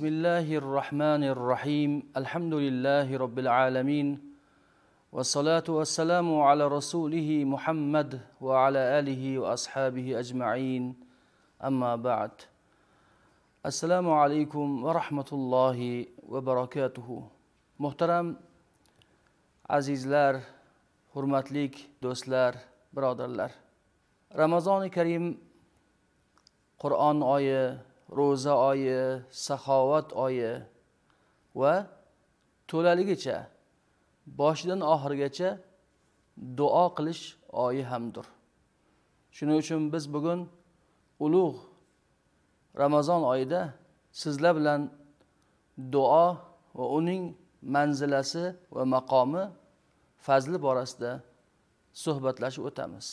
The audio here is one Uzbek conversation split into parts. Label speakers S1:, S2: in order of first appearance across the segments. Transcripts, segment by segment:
S1: بسم الله الرحمن الرحيم الحمد لله رب العالمين والصلاة والسلام على رسوله محمد وعلى آله وأصحابه أجمعين أما بعد السلام عليكم ورحمة الله وبركاته محترم دوست لار برادر لار رمضان كريم قرآن آية ro'za oyi saxovat oyi va to'laligicha boshidan oxirigacha duo qilish oyi hamdir shuning uchun biz bugun ulug' ramazon oyida sizlar bilan duo va uning manzilasi va maqomi fazli borasida suhbatlashib o'tamiz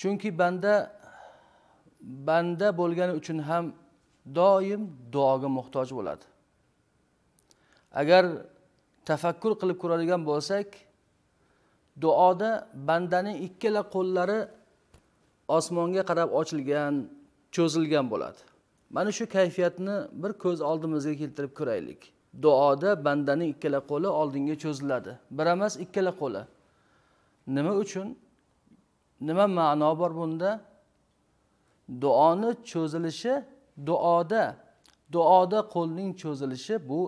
S1: chunki banda banda bo'lgani uchun ham doim duoga muhtoj bo'ladi agar tafakkur qilib ko'radigan bo'lsak duoda bandaning ikkala qo'llari osmonga qarab ochilgan cho'zilgan bo'ladi mana shu kayfiyatni bir ko'z oldimizga keltirib ko'raylik duoda bandaning ikkala qo'li oldinga cho'ziladi bir emas ikkala qo'li nima uchun nima ma'no bor bunda duoni cho'zilishi duoda duoda qo'lning cho'zilishi bu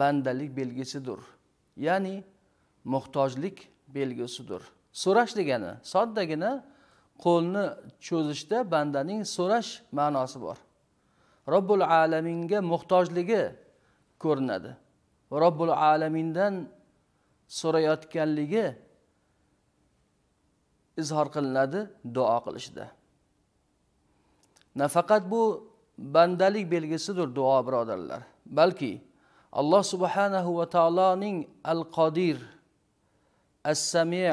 S1: bandalik belgisidir ya'ni muhtojlik belgisidir so'rash degani soddagina qo'lni cho'zishda bandaning so'rash ma'nosi bor robbul alaminga muhtojligi ko'rinadi robbul alamindan so'rayotganligi izhor qilinadi duo qilishda nafaqat bu bandalik belgisidir duo birodarlar balki alloh subhanahu va taoloning al qodir as sami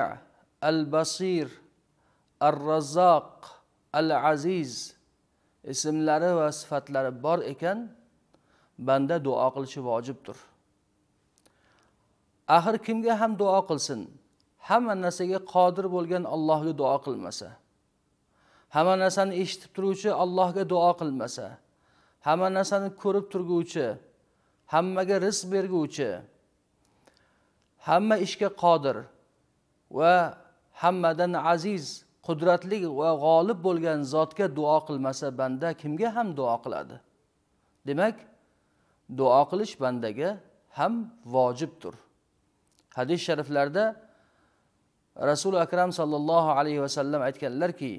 S1: al basir ar razzoq al aziz ismlari va sifatlari bor ekan banda duo qilishi vojibdir axir kimga ham duo qilsin hamma narsaga qodir bo'lgan allohga duo qilmasa hamma narsani eshitib turuvchi allohga duo qilmasa hamma narsani ko'rib turguvchi hammaga rizq berguvchi hamma ishga qodir va hammadan aziz qudratli va g'olib bo'lgan zotga duo qilmasa banda kimga ham duo qiladi demak duo qilish bandaga ham vojibdir hadis shariflarda rasuli akram sollallohu alayhi vasallam aytganlarki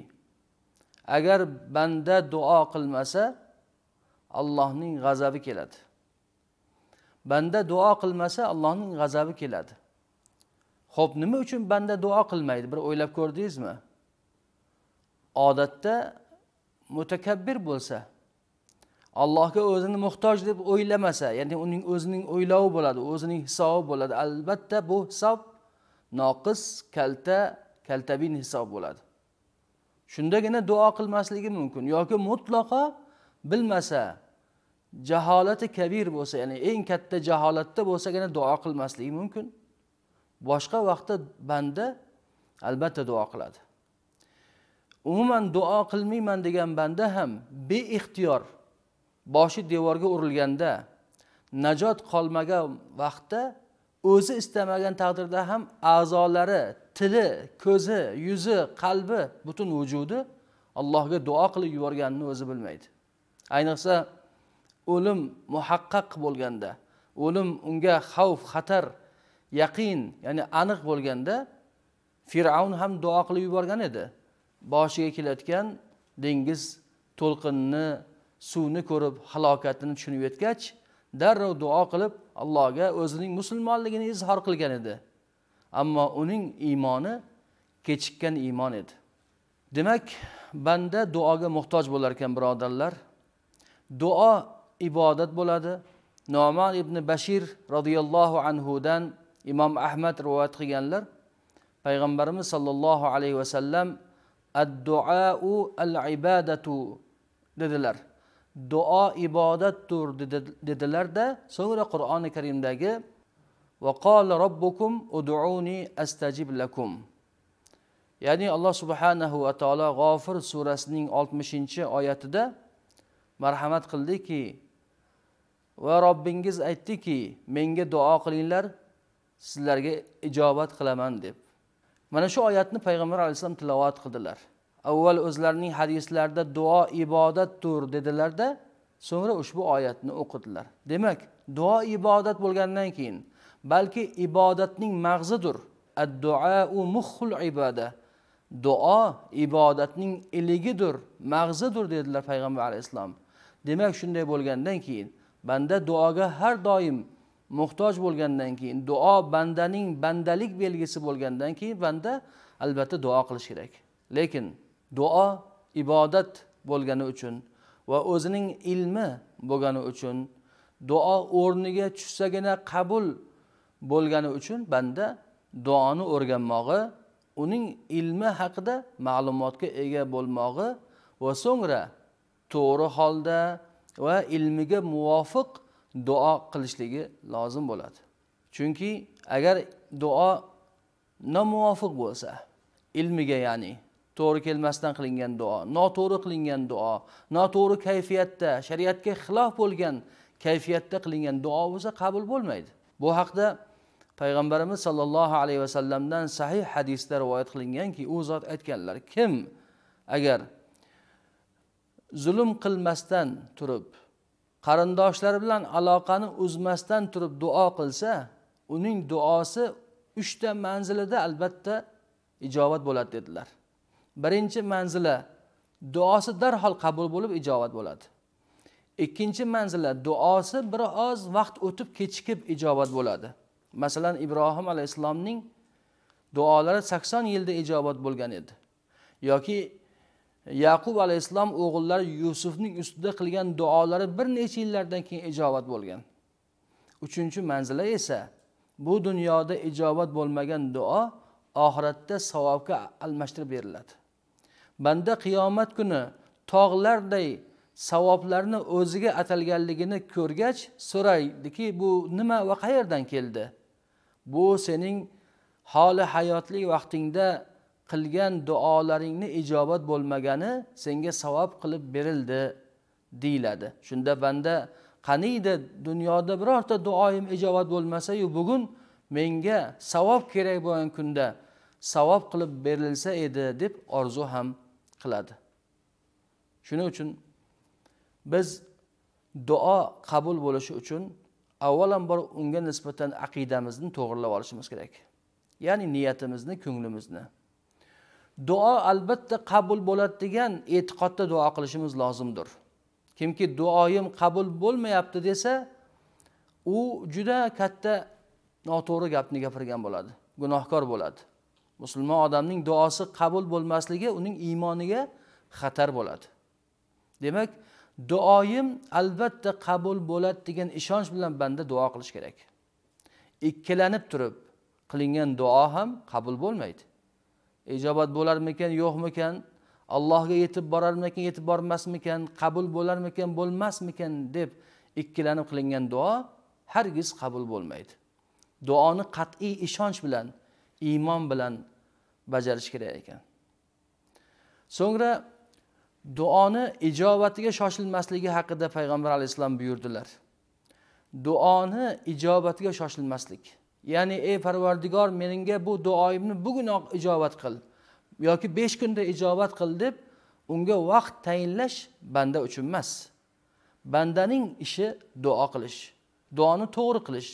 S1: agar banda duo qilmasa allohning g'azabi keladi banda duo qilmasa allohning g'azabi keladi ho'p nima uchun banda duo qilmaydi bir o'ylab ko'rdingizmi odatda mutakabbir bo'lsa allohga o'zini muhtoj deb o'ylamasa ya'ni uning o'zining o'ylovi bo'ladi o'zining hisobi bo'ladi albatta bu hisob noqis kalta kaltabin hisob bo'ladi shundagina duo qilmasligi mumkin yoki mutlaqo bilmasa jaholati kabir bo'lsa ya'ni eng katta jaholatda bo'lsagina duo qilmasligi mumkin boshqa vaqtda banda albatta duo qiladi umuman duo qilmayman degan banda ham beixtiyor boshi devorga urilganda najot qolmagan vaqtda o'zi istamagan taqdirda ham a'zolari tili ko'zi yuzi qalbi butun vujudi allohga duo qilib yuborganini o'zi bilmaydi ayniqsa o'lim muhaqqaq bo'lganda o'lim unga xavf xatar yaqin ya'ni aniq bo'lganda fir'avn ham duo qilib yuborgan edi boshiga kelayotgan dengiz to'lqinini suvni ko'rib halokatini tushunib yetgach darrov duo qilib allohga o'zining musulmonligini izhor qilgan edi ammo uning iymoni kechikkan iymon edi demak banda duoga muhtoj bo'lar ekan birodarlar duo ibodat bo'ladi nomon ibn bashir roziyallohu anhudan imom ahmad rivoyat qilganlar payg'ambarimiz sollallohu alayhi vasallam adduau al ibadatu dedilar duo ibodatdir dedilarda so'ngra qur'oni karimdagi وقال ربكم ادعوني أستجب لكم ya'ni alloh subhanahu va taolo g'ofir surasining oltmishinchi oyatida marhamat qildiki va robbingiz aytdiki menga duo qilinglar sizlarga ijobat qilaman deb mana shu oyatni payg'ambar alayhissalom tilovat qildilar avval o'zlarining hadislarida duo ibodatdir dedilarda so'ngra ushbu oyatni o'qidilar demak duo ibodat bo'lgandan keyin balki ibodatning mag'zidir adduau muhul ibada duo ibodatning iligidir mag'zidir dedilar payg'ambar alayhissalom demak shunday bo'lgandan keyin banda duoga har doim muhtoj bo'lgandan keyin duo bandaning bandalik belgisi bo'lgandan keyin banda albatta duo qilish kerak lekin duo ibodat bo'lgani uchun va o'zining ilmi bo'lgani uchun duo o'rniga tushsagina qabul bo'lgani uchun banda duoni o'rganmog'i uning ilmi haqida ma'lumotga ega bo'lmog'i va so'ngra to'g'ri holda va ilmiga muvofiq duo qilishligi lozim bo'ladi chunki agar duo nomuvofiq bo'lsa ilmiga ya'ni to'g'ri kelmasdan qilingan duo noto'g'ri qilingan duo noto'g'ri kayfiyatda shariatga xilof bo'lgan kayfiyatda qilingan duo bo'lsa qabul bo'lmaydi bu haqda payg'ambarimiz sollallohu alayhi vasallamdan sahih hadisda rivoyat qilinganki u zot aytganlar kim agar zulm qilmasdan turib qarindoshlari bilan aloqani uzmasdan turib duo qilsa uning duosi uchta manzilida albatta ijobat bo'ladi dedilar birinchi manzila duosi darhol qabul bo'lib ijobat bo'ladi ikkinchi manzila duosi biroz vaqt o'tib kechikib ijobat bo'ladi masalan ibrohim alayhissalomning duolari sakson yilda ijobat bo'lgan edi yoki yaqub alayhissalom o'g'illari yusufning ustida qilgan duolari bir necha yillardan keyin ijobat bo'lgan uchinchi manzila esa bu dunyoda ijobat bo'lmagan duo oxiratda savobga almashtirib beriladi banda qiyomat kuni tog'larday savoblarni o'ziga atalganligini ko'rgach so'raydiki bu nima va qayerdan keldi bu sening holi hayotli vaqtingda qilgan duolaringni ijobat bo'lmagani senga savob qilib berildi deyiladi shunda banda qaniydi dunyoda birorta duoyim ijobat bo'lmasayu bugun menga savob kerak bo'lgan kunda savob qilib berilsa edi deb orzu ham qiladi shuning uchun biz duo qabul bo'lishi uchun avvalambor unga nisbatan aqidamizni to'g'irlab olishimiz kerak ya'ni niyatimizni ko'nglimizni duo albatta qabul bo'ladi degan e'tiqodda duo qilishimiz lozimdir kimki duoyim qabul bo'lmayapti desa u juda katta noto'g'ri gapni gapirgan bo'ladi gunohkor bo'ladi musulmon odamning duosi qabul bo'lmasligi uning iymoniga xatar bo'ladi demak duoyim albatta qabul bo'ladi degan ishonch bilan banda duo qilish kerak ikkilanib turib qilingan duo ham qabul bo'lmaydi ijobat bo'larmikan yo'qmikan allohga yetib borarmikan yetib bormasmikan qabul bo'larmikan bo'lmasmikan deb ikkilanib qilingan duo hargiz qabul bo'lmaydi duoni qat'iy ishonch bilan iymon bilan bajarish kerak ekan so'ngra duoni ijobatiga shoshilmasligi haqida payg'ambar alayhissalom buyurdilar duoni ijobatiga shoshilmaslik ya'ni ey parvardigor menga bu duoyimni bugunoq ijobat qil yoki besh kunda ijobat qil deb unga vaqt tayinlash banda uchun emas bandaning ishi duo qilish duoni to'g'ri qilish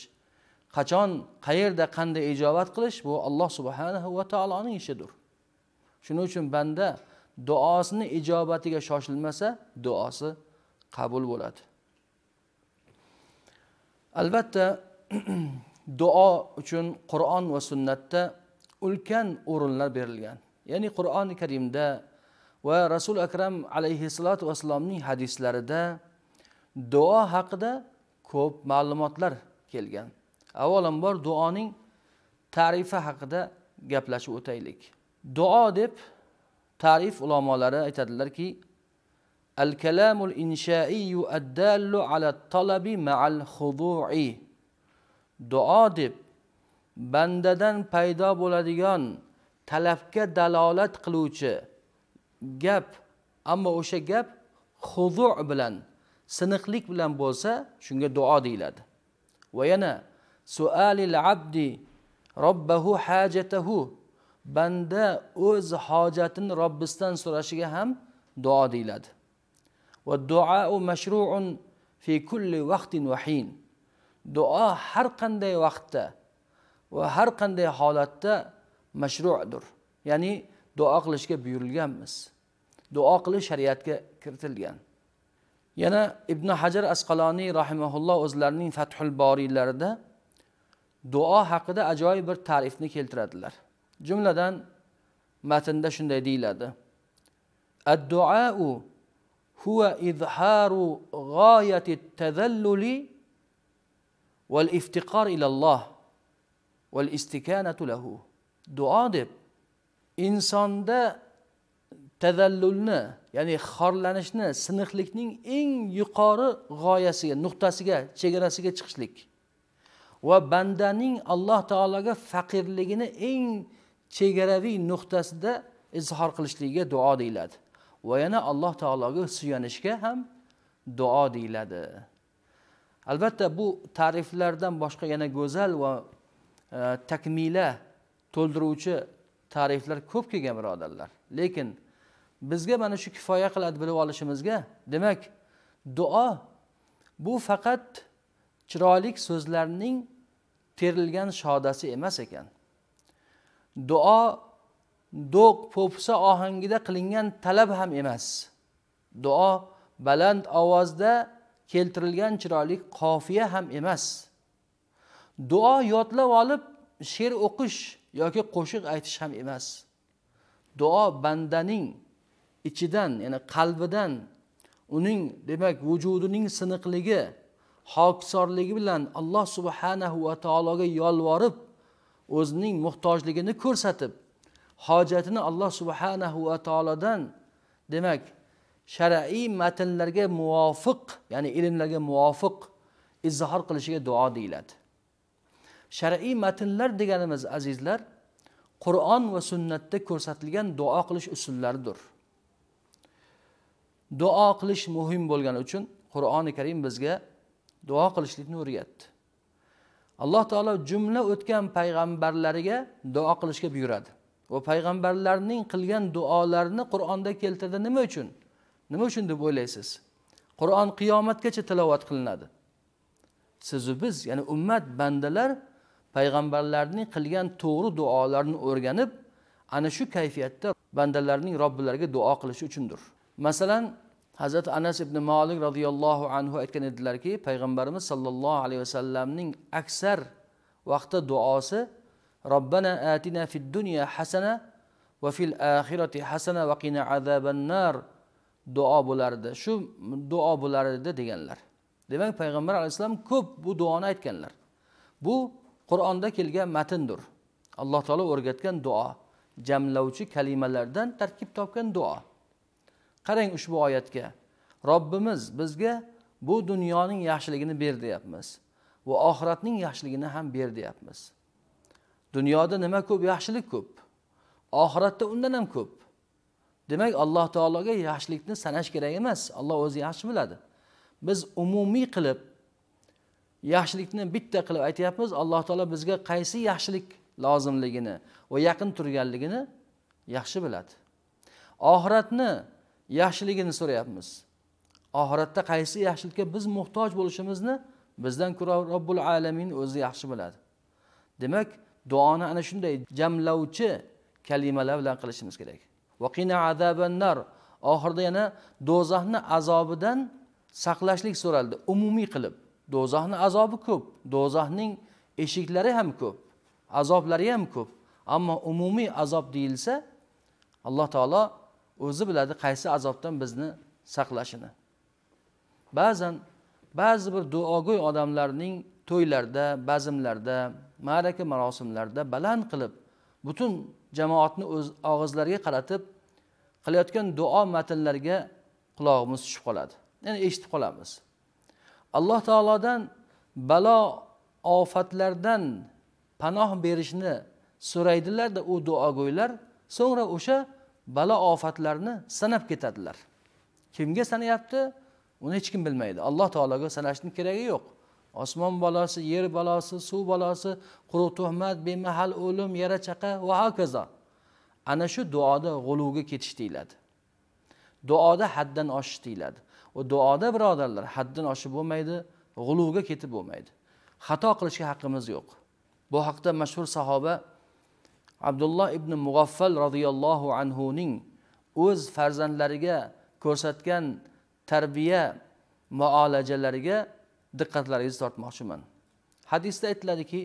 S1: qachon qayerda qanday ijobat qilish bu alloh subhanahu va taoloning ishidir shuning uchun banda duosini ijobatiga shoshilmasa duosi qabul bo'ladi albatta duo uchun qur'on va sunnatda ulkan o'rinlar berilgan ya'ni qur'oni karimda va rasul akram alayhissalotu vassalomning hadislarida duo haqida ko'p ma'lumotlar kelgan avvalambor duoning tarifi haqida gaplashib o'taylik duo deb tarif ulamolari aytadilarki al kalamul inshaiyu addallu ala talabi ma'al khudu'i duo deb bandadan paydo bo'ladigan talabga dalolat qiluvchi gap ammo o'sha gap xudu bilan siniqlik bilan bo'lsa shunga duo deyiladi va yana sualil abdi robbahu hajatahu banda o'z hojatini robbisidan so'rashiga ham duo deyiladi va duo mashruun fi kulli vaqtin vahin duo har qanday vaqtda va har qanday holatda mashrudir ya'ni duo qilishga buyurilganmiz duo qilish shariatga kiritilgan yana ibn hajar asqaloniy rahimaulloh o'zlarining fathul boriylarida duo haqida ajoyib bir ta'rifni keltiradilar jumladan matnda shunday deyiladi adduau huwa izharu g'oyati tazalluli val iftiqor ilalloh val istikanatu lahu duo deb insonda tazallulni ya'ni xorlanishni siniqlikning eng yuqori g'oyasiga nuqtasiga chegarasiga chiqishlik va bandaning alloh taologa faqirligini eng chegaraviy nuqtasida izhor qilishligiga duo deyiladi va yana alloh taologa suyanishga ham duo deyiladi albatta bu ta'riflardan boshqa yana go'zal va e, takmila to'ldiruvchi ta'riflar ko'p kelgan birodarlar lekin bizga mana shu kifoya qiladi bilib olishimizga demak duo bu faqat chiroyli so'zlarning terilgan shodasi emas ekan duo do'q po'pisa ohangida qilingan talab ham emas duo baland ovozda keltirilgan chiroyli qofiya ham emas duo yodlab olib she'r o'qish yoki qo'shiq aytish ham emas duo bandaning ichidan ya'ni qalbidan uning demak vujudining siniqligi hokisorligi bilan alloh subhanahu va taologa yolvorib o'zining muhtojligini ko'rsatib hojatini alloh subhanahu va taolodan demak shar'iy matnlarga muvofiq ya'ni ilmlarga muvofiq izhor qilishiga duo deyiladi shar'iy matnlar deganimiz azizlar qur'on va sunnatda ko'rsatilgan duo qilish usullaridir duo qilish muhim bo'lgani uchun qur'oni karim bizga duo qilishlikni o'rgatdi alloh taolo jumla o'tgan payg'ambarlariga duo qilishga buyuradi va payg'ambarlarning qilgan duolarini qur'onda keltirdi nima uchun nima uchun deb o'ylaysiz qur'on qiyomatgacha tilovat qilinadi sizu biz ya'ni ummat bandalar payg'ambarlarning qilgan to'g'ri duolarini o'rganib ana shu kayfiyatda bandalarning robbilariga duo qilishi uchundir masalan hazrati anas ibn molik roziyallohu anhu aytgan edilarki payg'ambarimiz sollallohu alayhi vasallamning aksar vaqtda duosi robbana atina fid dunya hasana va fil axirati hasana va qina azabannar duo bo'lardi shu duo bo'lar edi deganlar demak payg'ambar alayhissalom ko'p bu duoni aytganlar bu qur'onda kelgan matndir alloh taolo o'rgatgan duo jamlovchi kalimalardan tarkib topgan duo qarang ushbu oyatga robbimiz bizga bu dunyoning yaxshiligini ber deyapmiz va oxiratning yaxshiligini ham ber deyapmiz dunyoda nima ko'p yaxshilik ko'p oxiratda undan ham ko'p demak alloh taologa yaxshilikni sanash kerak emas alloh o'zi yaxshi biladi biz umumiy qilib yaxshilikni bitta qilib aytyapmiz alloh taolo bizga qaysi yaxshilik lozimligini va yaqin turganligini yaxshi biladi oxiratni yaxshiligini so'rayapmiz oxiratda qaysi yaxshilikka biz muhtoj bo'lishimizni bizdan ko'ra robbul alamin o'zi yaxshi biladi demak duoni ana shunday jamlovchi kalimalar bilan qilishimiz kerak vaqina azabannar oxirida yana do'zaxni azobidan saqlashlik so'raldi umumiy qilib do'zaxni azobi ko'p do'zaxning eshiklari ham ko'p azoblari ham ko'p ammo umumiy azob deyilsa alloh taolo o'zi biladi qaysi azobdan bizni saqlashini ba'zan ba'zi bir duogo'y odamlarning to'ylarda bazmlarda ma'raka marosimlarda baland qilib butun jamoatni o'z og'izlariga qaratib qilayotgan duo matnlariga qulog'imiz tushib qoladi ya'ni eshitib qolamiz alloh taolodan balo ofatlardan panoh berishni so'raydilarda u duogo'ylar so'ngra o'sha balo ofatlarni sanab ketadilar kimga sanayapti uni hech kim bilmaydi alloh taologa sanashni keragi yo'q osmon balosi yer balosi suv balosi quruq tuhmat bemahal o'lim yara chaqa va hokazo ana shu duoda g'uluvga ketish deyiladi duoda haddan oshish deyiladi u duoda birodarlar haddan oshib bo'lmaydi g'uluvga ketib bo'lmaydi xato qilishga haqqimiz yo'q bu haqda mashhur sahoba abdulloh ibn mug'affal roziyallohu anhuning o'z farzandlariga ko'rsatgan tarbiya muolajalariga diqqatlaringizni tortmoqchiman hadisda aytiladiki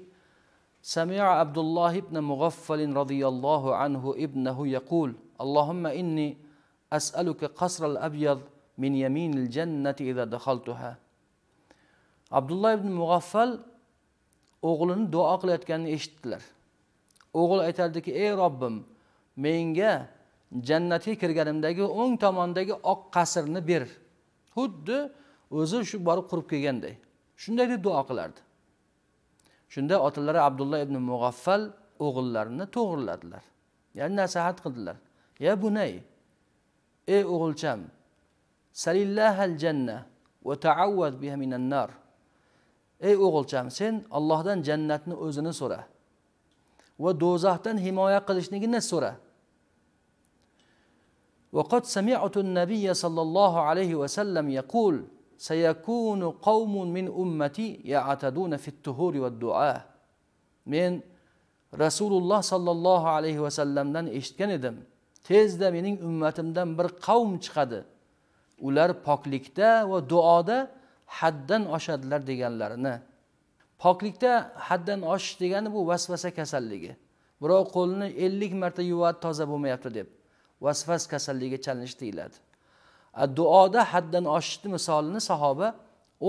S1: سمع عبد الله بن مغفل رضي الله عنه ابنه يقول اللهم إني أسألك قصر الأبيض من يمين الجنة إذا دخلتها abdulloh ibn mug'affal o'g'lini duo qilayotganini eshitdilar o'g'il aytadiki ey robbim menga jannatga kirganimdagi o'ng tomondagi oq qasrni ber xuddi o'zi shu borib qurib kelganday shunday deb duo qilardi shunda otalari abdulloh ibn mug'affal o'g'illarini to'g'riladilar ya'ni nasihat qildilar ya bunay ey o'g'ilcham salillahal janna va taavvad biha minan nar ey o'g'ilcham sen ollohdan jannatni o'zini so'ra va do'zaxdan himoya qilishligini so'ra وقد سمعت النبي صلى الله عليه وسلم يقول سيكون قوم من أمتي يعتدون في الطهور والدعاء من رسول الله صلى الله عليه وسلم دان اشتكندم tezda mening ummatimdan bir qavm chiqadi ular poklikda va duoda haddan oshadilar deganlarini poklikda haddan oshish degani bu vasvasa kasalligi birov qo'lini ellik marta yuvadi toza bo'lmayapti deb vasvas kasalligiga chalinish deyiladi duoda haddan oshishni misolini sahoba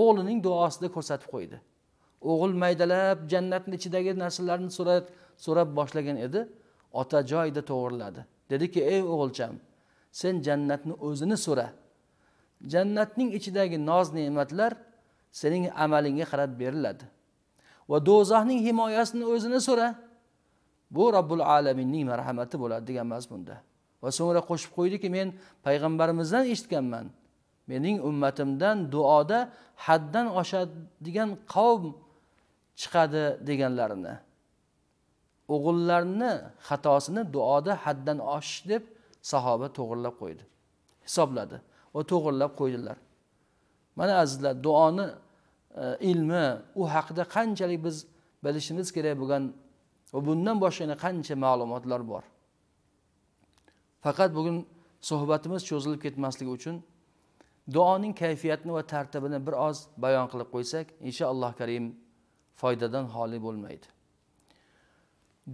S1: o'g'lining duosida ko'rsatib qo'ydi o'g'il maydalab jannatni ichidagi narsalarni so'rab so'rab boshlagan edi ota joyida to'g'riladi dediki ey o'g'ilcham sen jannatni o'zini so'ra jannatning ichidagi noz ne'matlar sening amalingga qarab beriladi va do'zaxning himoyasini o'zini so'ra bu robbil alaminning marhamati bo'ladi degan mazmunda va so'ngra qo'shib qo'ydiki men payg'ambarimizdan eshitganman mening ummatimdan duoda haddan oshadigan qavm chiqadi deganlarini o'g'illarni xatosini duoda haddan oshish deb sahoba to'g'irlab qo'ydi hisobladi va to'g'irlab qo'ydilar mana azizlar duoni E, ilmi u haqida qanchalik biz bilishimiz kerak bo'lgan va bundan boshqa yana qancha ma'lumotlar bor faqat bugun suhbatimiz cho'zilib ketmasligi uchun duoning kayfiyatini va tartibini bir oz bayon qilib qo'ysak inshaalloh karim foydadan xoli bo'lmaydi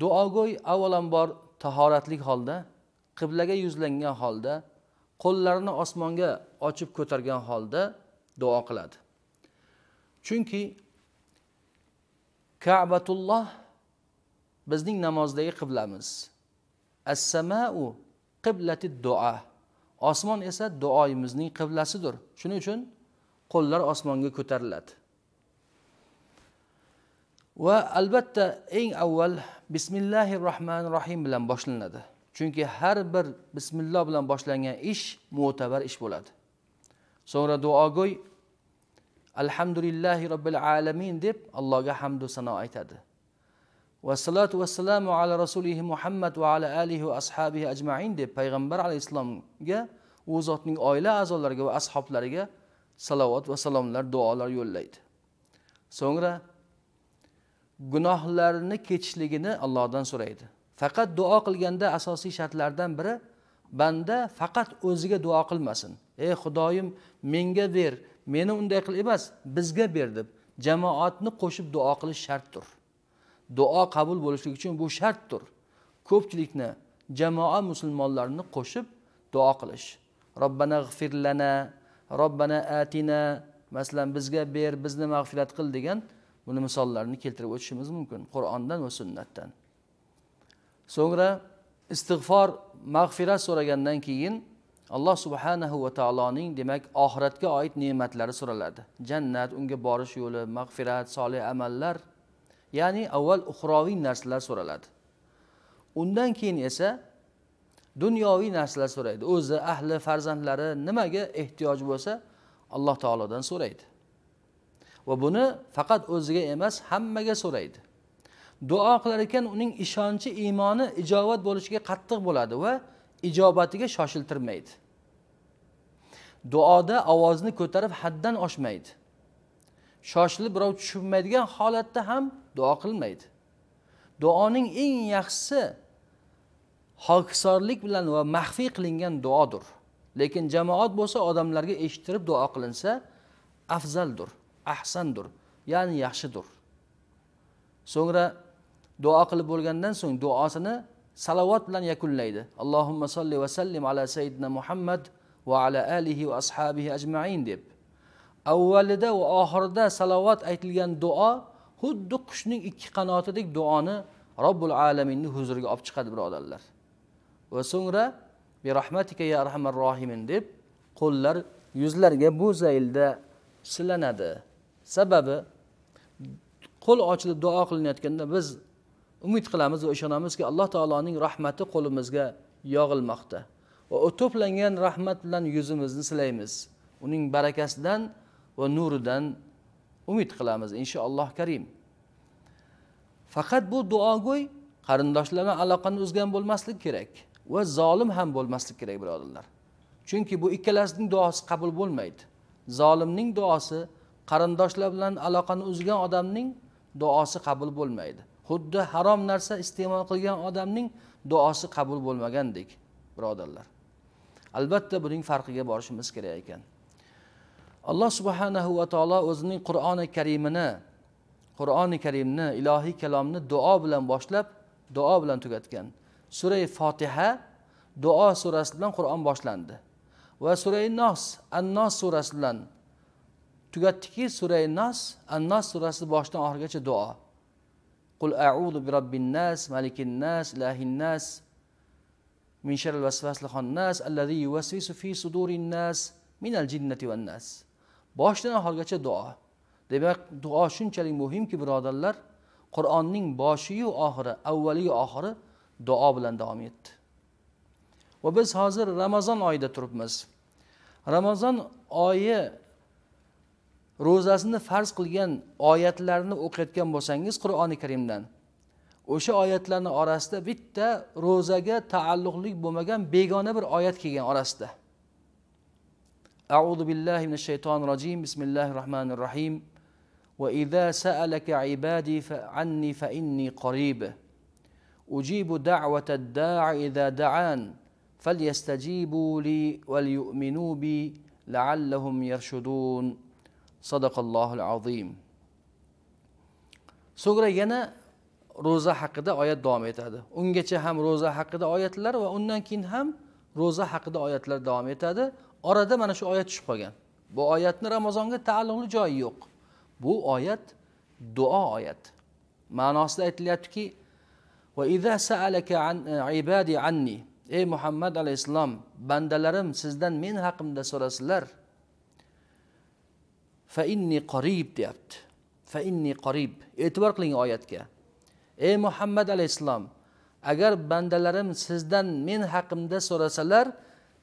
S1: duogo'y avvalambor tahoratlik holda qiblaga yuzlangan holda qo'llarini osmonga ochib ko'targan holda duo qiladi chunki kabatulloh bizning namozdagi qiblamiz assamau qiblati duo osmon esa duoyimizning qiblasidir shuning uchun qo'llar osmonga ko'tariladi va albatta eng avval bismillahi rohmanir rohim bilan boshlanadi chunki har bir bismilloh bilan boshlangan ish mo'tabar ish bo'ladi so'ngra duogo'y alhamdulillahi robbil alamin deb allohga hamdu sano aytadi vassalatu vassalamu ala rasulihi muhammad va ala alihi va ashabihi ajmain deb payg'ambar alayhissalomga u zotning oila a'zolariga va ashoblariga salovat va salomlar duolar yo'llaydi so'ngra gunohlarni kechishligini allohdan so'raydi faqat duo qilganda asosiy shartlardan biri banda faqat o'ziga duo qilmasin ey xudoyim menga ber meni unday qil emas bizga ber deb jamoatni qo'shib duo qilish shartdir duo qabul bo'lishligi uchun bu shartdir ko'pchilikni jamoa musulmonlarni qo'shib duo qilish robbana g'firlana robbana atina masalan bizga ber bizni mag'firat qil degan buni misollarni keltirib o'tishimiz mumkin qur'ondan va sunnatdan so'ngra istig'for mag'firat so'ragandan keyin alloh subhanahu va taoloning demak oxiratga oid ne'matlari so'raladi jannat unga borish yo'li mag'firat solih amallar ya'ni avval uxroviy narsalar so'raladi undan keyin esa dunyoviy narsalar so'raydi o'zi ahli farzandlari nimaga ehtiyoj bo'lsa alloh taolodan so'raydi va buni faqat o'ziga emas hammaga so'raydi duo qilar ekan uning ishonchi iymoni ijobat bo'lishiga qattiq bo'ladi va ijobatiga shoshiltirmaydi duoda ovozni ko'tarib haddan oshmaydi shoshilib birov tushunmaydigan holatda ham duo qilmaydi duoning eng yaxshisi hokisorlik bilan va maxfiy qilingan duodir lekin jamoat bo'lsa odamlarga eshittirib duo qilinsa afzaldir ahsandir ya'ni yaxshidir so'ngra duo qilib bo'lgandan so'ng duosini salovat bilan yakunlaydi allohumma solli vasallim ala sayyidina muhammad va ala alihi va ashabihi ajmain deb avvalida va oxirida salovat aytilgan duo xuddi qushning ikki qanotidek duoni robbul alaminni huzuriga olib chiqadi birodarlar va so'ngra birahmatika ya rahmar rohimin deb qo'llar yuzlarga bu zaylda silanadi sababi qo'l ochilib duo qilinayotganda biz umid qilamiz va ishonamizki alloh taoloning rahmati qo'limizga yog'ilmoqda va u to'plangan rahmat bilan yuzimizni silaymiz uning barakasidan va nuridan umid qilamiz inshaalloh karim faqat bu duogo'y qarindoshlar bilan aloqani uzgan bo'lmaslik kerak va zolim ham bo'lmaslik kerak birodarlar chunki bu ikkalasining duosi qabul bo'lmaydi zolimning duosi qarindoshlar bilan aloqani uzgan odamning duosi qabul bo'lmaydi xuddi harom narsa iste'mol qilgan odamning duosi qabul bo'lmagandek birodarlar albatta buning farqiga borishimiz kerak ekan alloh subhanahu va taolo o'zining qur'oni karimini qur'oni karimni ilohiy kalomni duo bilan boshlab duo bilan tugatgan suray fotiha duo surasi bilan qur'on boshlandi va suray nos annos surasi bilan tugatdiki suray nos annos surasi boshidan oxirigacha duo qul audu bi robbin nas malikin nas ilahin nas من شر الوسواس الخناس الذي يوسوس في صدور الناس من الجنة والناس boshidan oxirigacha duo demak duo shunchalik muhimki birodarlar qur'onning boshiyu oxiri avvaliyu oxiri duo bilan davom etdi va biz hozir ramazon oyida turibmiz ramazon oyi ro'zasini farz qilgan oyatlarni o'qiyotgan bo'lsangiz qur'oni karimdan o'sha oyatlarni orasida bitta ro'zaga taalluqli bo'lmagan begona bir oyat kelgan orasida أعوذ بالله من الشيطان الرجيم بسم الله الرحمن الرحيم وإذا سألك عبادي عني فإني قريب أجيب دعوة الداع إذا دعان فليستجيبوا لي وليؤمنوا بي لعلهم يرشدون صدق الله العظيم سورة ينا ro'za haqida oyat davom etadi ungacha ham ro'za haqida oyatlar va undan keyin ham ro'za haqida oyatlar davom etadi orada mana shu oyat tushib qolgan bu oyatni ramazonga taalluqli joyi yo'q bu oyat duo oyati ma'nosida aytilyaptiki ey muhammad alayhissalom bandalarim sizdan men haqimda so'rasalar fa inni qorib deyapti fa inni qorib e'tibor qiling oyatga ey muhammad alayhissalom agar bandalarim sizdan men haqimda so'rasalar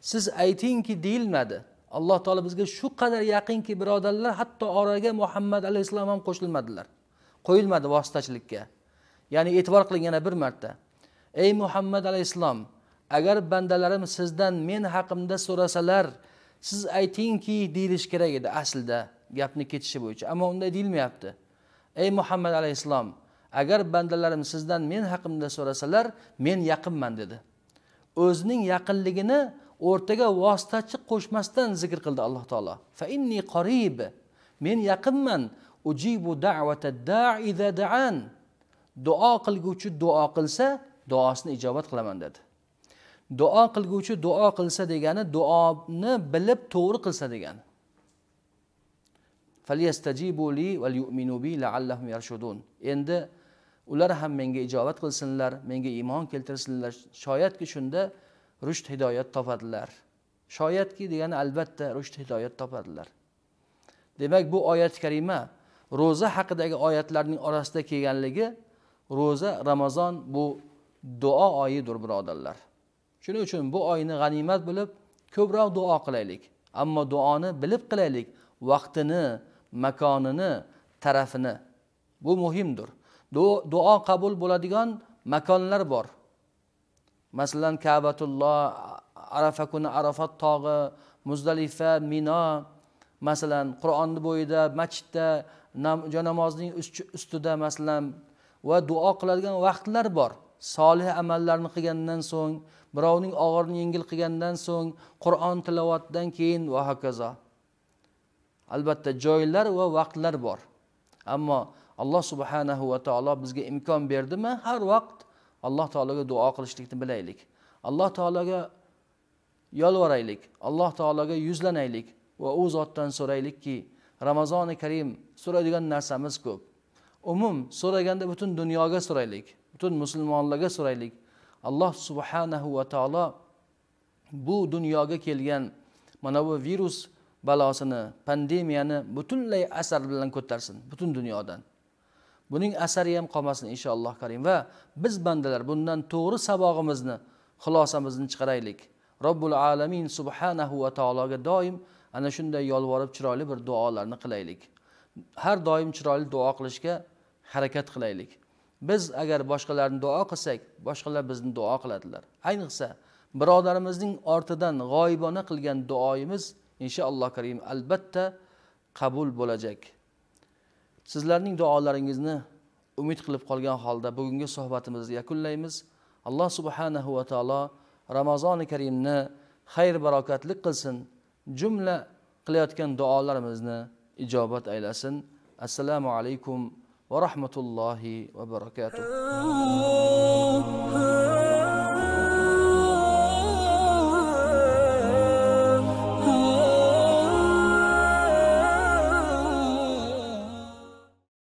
S1: siz aytingki deyilmadi alloh taolo bizga shu qadar yaqinki birodarlar hatto oraga muhammad alayhissalom ham qo'shilmadilar qo'yilmadi vositachilikka ya'ni e'tibor qiling yana bir marta ey muhammad alayhissalom agar bandalarim sizdan men haqimda so'rasalar siz aytingki deyilishi kerak edi aslida gapni ketishi bo'yicha ammo unday deyilmayapti ey muhammad alayhissalom agar bandalarim sizdan men haqimda so'rasalar men yaqinman dedi o'zining yaqinligini o'rtaga vositachi qo'shmasdan zikr qildi alloh taolo fa inni qorib men yaqinman ujibu davata da daan duo qilguvchi duo qilsa duosini ijobat qilaman dedi duo qilguvchi duo qilsa degani duoni bilib to'g'ri qilsa degani endi ular ham menga ijobat qilsinlar menga iymon keltirsinlar shoyatki shunda rusht hidoyat topadilar shoyatki degani albatta rusht hidoyat topadilar demak bu oyat karima ro'za haqidagi oyatlarning orasida kelganligi ro'za ramazon bu duo oyidir birodarlar shuning uchun bu oyni g'animat bilib ko'proq duo qilaylik ammo duoni bilib qilaylik vaqtini makonini tarafini bu muhimdir duo qabul bo'ladigan makonlar bor masalan kabatulloh arafa kuni arafat tog'i muzdalifa mino masalan qur'onni bo'yida masjidda namozning ustida masalan va duo qiladigan vaqtlar bor solih amallarni qilgandan so'ng birovning og'irini yengil qilgandan so'ng qur'on tilovatidan keyin va hokazo albatta joylar va vaqtlar bor ammo alloh subhanahu va taolo bizga imkon berdimi har vaqt alloh taologa duo qilishlikni bilaylik alloh taologa yolvoraylik alloh taologa yuzlanaylik va u zotdan so'raylikki ramazoni karim so'raydigan narsamiz ko'p umum so'raganda butun dunyoga so'raylik butun musulmonlarga so'raylik alloh subhanahu va taolo bu dunyoga kelgan mana bu virus balosini pandemiyani butunlay asar bilan ko'tarsin butun dunyodan buning asari ham qolmasin inshaalloh karim va biz bandalar bundan to'g'ri sabog'imizni xulosamizni chiqaraylik robbil alamin subhanahu va taologa doim ana shunday yolvorib chiroyli bir duolarni qilaylik har doim chiroyli duo qilishga harakat qilaylik biz agar boshqalarni duo qilsak boshqalar bizni duo qiladilar ayniqsa birodarimizning ortidan g'oyibona qilgan duoyimiz inshaalloh karim albatta qabul bo'lajak sizlarning duolaringizni umid qilib qolgan holda bugungi suhbatimizni yakunlaymiz alloh subhanahu va taolo ramazoni karimni xayr barokatli qilsin jumla qilayotgan duolarimizni ijobat aylasin assalomu alaykum va rahmatullohi va barakatuh